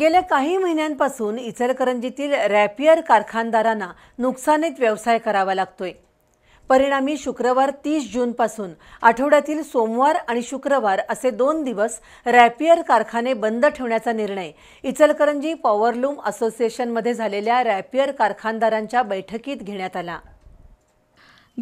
गेल्या काही महिन्यांपासून इचलकरंजीतील रॅपियर कारखानदारांना नुकसानीत व्यवसाय करावा लागतोय परिणामी शुक्रवार तीस जूनपासून आठवड्यातील सोमवार आणि शुक्रवार असे दोन दिवस रॅपियर कारखाने बंद ठेवण्याचा निर्णय इचलकरंजी पॉवरलूम असोसिएशनमध्ये झालेल्या रॅपियर कारखानदारांच्या बैठकीत घेण्यात आला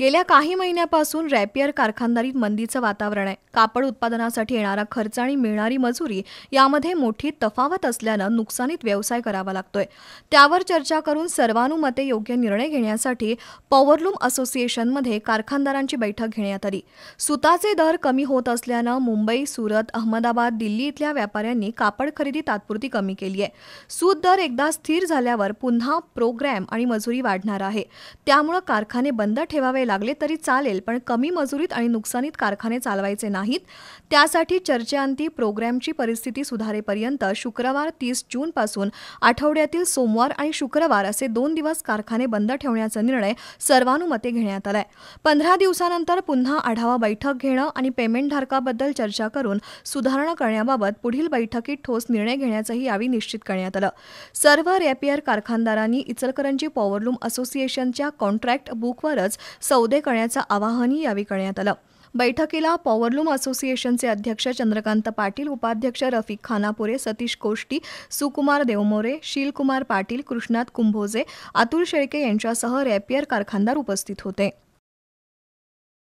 गेल्या काही महिन्यापासून रॅपियर कारखानदारीत मंदीचं वातावरण आहे कापड उत्पादनासाठी येणारा खर्च आणि मिळणारी मजुरी यामध्ये मोठी तफावत असल्यानं नुकसानीत व्यवसाय करावा लागतोय त्यावर चर्चा करून सर्वानुमते योग्य निर्णय घेण्यासाठी पॉवरलूम असोसिएशनमध्ये कारखानदारांची बैठक घेण्यात आली सुताचे दर कमी होत असल्यानं मुंबई सुरत अहमदाबाद दिल्ली इथल्या व्यापाऱ्यांनी कापड खरेदी तात्पुरती कमी केली आहे सूत दर एकदा स्थिर झाल्यावर पुन्हा प्रोग्रॅम आणि मजुरी वाढणार आहे त्यामुळं कारखाने बंद ठेवावे लागले तरी चालेल पण कमी मजुरीत आणि नुकसानीत कारखाने चालवायचे नाहीत त्यासाठी चर्चेअंती प्रोग्रॅमची परिस्थिती सुधारेपर्यंत शुक्रवार तीस पासून आठवड्यातील सोमवार आणि शुक्रवार असे दोन दिवस कारखाने बंद ठेवण्याचा निर्णय सर्वानुमते घेण्यात आलाय पंधरा दिवसानंतर पुन्हा आढावा बैठक घेणं आणि पेमेंट धारकाबद्दल चर्चा करून सुधारणा करण्याबाबत पुढील बैठकीत ठोस निर्णय घेण्याचंही यावेळी निश्चित करण्यात आलं सर्व रॅपियर कारखानदारांनी इचलकरंजी पॉवरलूम असोसिएशनच्या कॉन्ट्रॅक्ट बुकवरच सौदे करण्याचं आवाहनही यावेळी करण्यात आलं बैठकीला पॉवरलूम असोसिएशनचे अध्यक्ष चंद्रकांत पाटील उपाध्यक्ष रफिक खानापुरे सतीश कोष्टी सुकुमार देवमोरे शीलकुमार पाटील कृष्णात कुंभोजे अतुल शेळके यांच्यासह रॅपियर कारखानदार उपस्थित होते